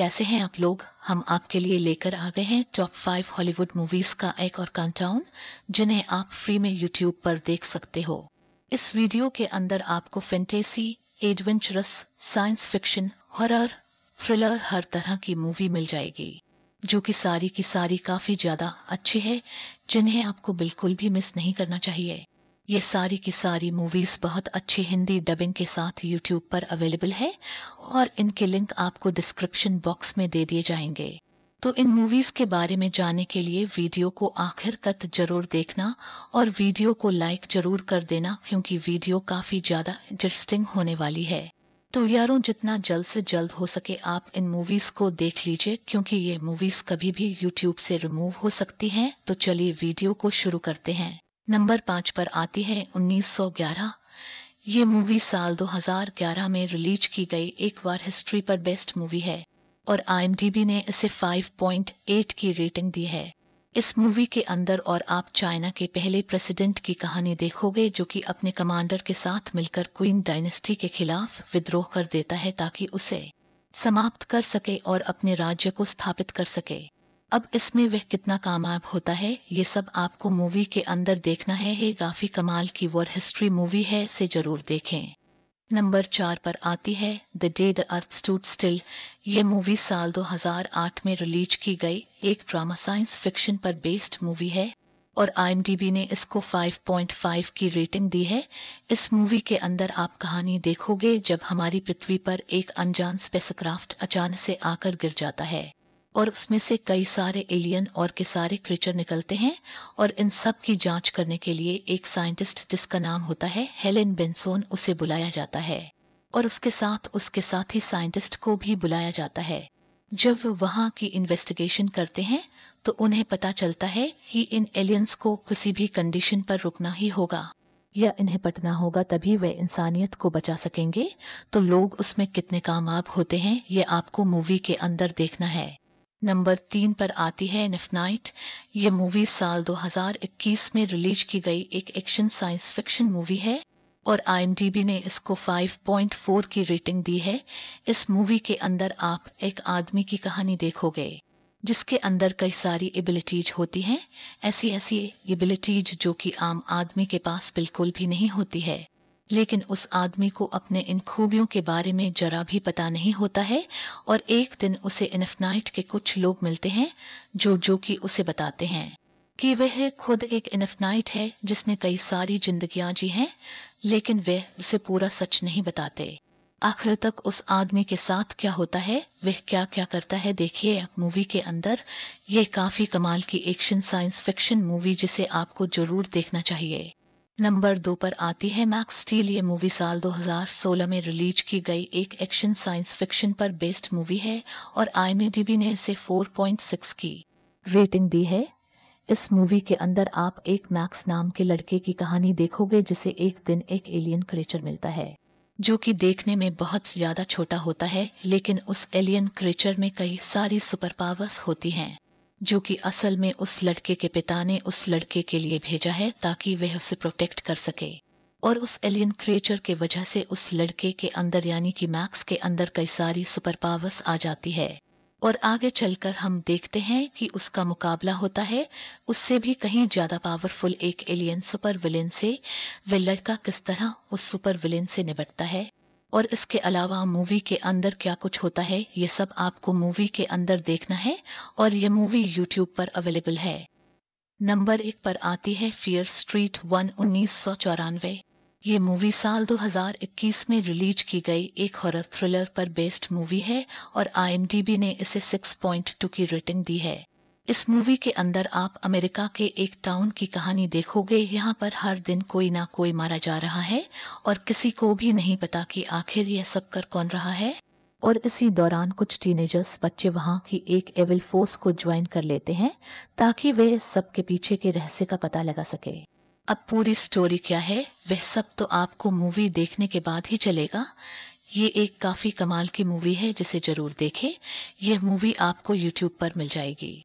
कैसे हैं आप लोग हम आपके लिए लेकर आ गए हैं टॉप फाइव हॉलीवुड मूवीज का एक और कंटाउन जिन्हें आप फ्री में यूट्यूब पर देख सकते हो इस वीडियो के अंदर आपको fantasy adventurous science fiction horror thriller हर तरह की मूवी मिल जाएगी जो कि सारी की सारी काफी ज्यादा अच्छी है जिन्हें आपको बिल्कुल भी मिस नहीं करना चाहिए ये सारी की सारी मूवीज़ बहुत अच्छी हिंदी डबिंग के साथ यूट्यूब पर अवेलेबल है और इनके लिंक आपको डिस्क्रिप्शन बॉक्स में दे दिए जाएंगे तो इन मूवीज़ के बारे में जाने के लिए वीडियो को आखिर तक जरूर देखना और वीडियो को लाइक जरूर कर देना क्योंकि वीडियो काफ़ी ज़्यादा इंटरेस्टिंग होने वाली है तो यारों जितना जल्द से जल्द हो सके आप इन मूवीज़ को देख लीजिए क्योंकि ये मूवीज़ कभी भी यूट्यूब से रिमूव हो सकती हैं तो चलिए वीडियो को शुरू करते हैं नंबर पाँच पर आती है 1911 ये मूवी साल 2011 में रिलीज की गई एक बार हिस्ट्री पर बेस्ट मूवी है और आईएमडीबी ने इसे 5.8 की रेटिंग दी है इस मूवी के अंदर और आप चाइना के पहले प्रेसिडेंट की कहानी देखोगे जो कि अपने कमांडर के साथ मिलकर क्वीन डायनेस्टी के खिलाफ विद्रोह कर देता है ताकि उसे समाप्त कर सके और अपने राज्य को स्थापित कर सके अब इसमें वह कितना कामयाब होता है ये सब आपको मूवी के अंदर देखना है ये काफ़ी कमाल की वॉर हिस्ट्री मूवी है से ज़रूर देखें नंबर चार पर आती है the day the earth stood still ये मूवी साल 2008 में रिलीज की गई एक ड्रामा साइंस फिक्शन पर बेस्ड मूवी है और आई ने इसको 5.5 की रेटिंग दी है इस मूवी के अंदर आप कहानी देखोगे जब हमारी पृथ्वी पर एक अनजान स्पेसक्राफ्ट अचानक से आकर गिर जाता है और उसमें से कई सारे एलियन और के सारे क्रिएचर निकलते हैं और इन सब की जांच करने के लिए एक साइंटिस्ट जिसका नाम होता है हेलेन बेंसोन उसे बुलाया जाता है और उसके साथ उसके साथ ही साइंटिस्ट को भी बुलाया जाता है जब वे वहाँ की इन्वेस्टिगेशन करते हैं तो उन्हें पता चलता है कि इन एलियंस को किसी भी कंडीशन पर रुकना ही होगा या इन्हें पटना होगा तभी वे इंसानियत को बचा सकेंगे तो लोग उसमें कितने कामयाब होते हैं ये आपको मूवी के अंदर देखना है नंबर तीन पर आती है निफनाइट ये मूवी साल 2021 में रिलीज की गई एक एक्शन साइंस फिक्शन मूवी है और आईएमडीबी ने इसको 5.4 की रेटिंग दी है इस मूवी के अंदर आप एक आदमी की कहानी देखोगे जिसके अंदर कई सारी एबिलिटीज होती हैं ऐसी ऐसी एबिलिटीज जो कि आम आदमी के पास बिल्कुल भी नहीं होती है लेकिन उस आदमी को अपने इन खूबियों के बारे में जरा भी पता नहीं होता है और एक दिन उसे इनफनाइट के कुछ लोग मिलते हैं जो जो कि उसे बताते हैं कि वह खुद एक इनफनाइट है जिसने कई सारी जिंदगियां जी हैं लेकिन वह उसे पूरा सच नहीं बताते आखिर तक उस आदमी के साथ क्या होता है वह क्या क्या करता है देखिए आप मूवी के अंदर ये काफ़ी कमाल की एक्शन साइंस फिक्शन मूवी जिसे आपको ज़रूर देखना चाहिए नंबर दो पर आती है मैक्स स्टील ये मूवी साल 2016 में रिलीज की गई एक एक्शन साइंस फिक्शन पर बेस्ड मूवी है और आई ने इसे 4.6 की रेटिंग दी है इस मूवी के अंदर आप एक मैक्स नाम के लड़के की कहानी देखोगे जिसे एक दिन एक एलियन क्रेचर मिलता है जो कि देखने में बहुत ज्यादा छोटा होता है लेकिन उस एलियन क्रेचर में कई सारी सुपर पावर्स होती हैं जो कि असल में उस लड़के के पिता ने उस लड़के के लिए भेजा है ताकि वह उसे प्रोटेक्ट कर सके और उस एलियन क्रिएचर के वजह से उस लड़के के अंदर यानी कि मैक्स के अंदर कई सारी सुपर पावर्स आ जाती है और आगे चलकर हम देखते हैं कि उसका मुकाबला होता है उससे भी कहीं ज्यादा पावरफुल एक एलियन सुपर विलेन से वह लड़का किस तरह उस सुपर विलेन से निपटता है और इसके अलावा मूवी के अंदर क्या कुछ होता है ये सब आपको मूवी के अंदर देखना है और ये मूवी यूट्यूब पर अवेलेबल है नंबर एक पर आती है फियर स्ट्रीट वन उन्नीस सौ चौरानवे ये मूवी साल 2021 में रिलीज की गई एक हॉरर थ्रिलर पर बेस्ड मूवी है और आईएमडीबी ने इसे 6.2 की रेटिंग दी है इस मूवी के अंदर आप अमेरिका के एक टाउन की कहानी देखोगे यहाँ पर हर दिन कोई ना कोई मारा जा रहा है और किसी को भी नहीं पता कि आखिर यह सब कर कौन रहा है और इसी दौरान कुछ टीनेजर्स बच्चे वहाँ की एक एविल फोर्स को ज्वाइन कर लेते हैं ताकि वे सबके सब के पीछे के रहस्य का पता लगा सके अब पूरी स्टोरी क्या है वह सब तो आपको मूवी देखने के बाद ही चलेगा ये एक काफ़ी कमाल की मूवी है जिसे ज़रूर देखें यह मूवी आपको यूट्यूब पर मिल जाएगी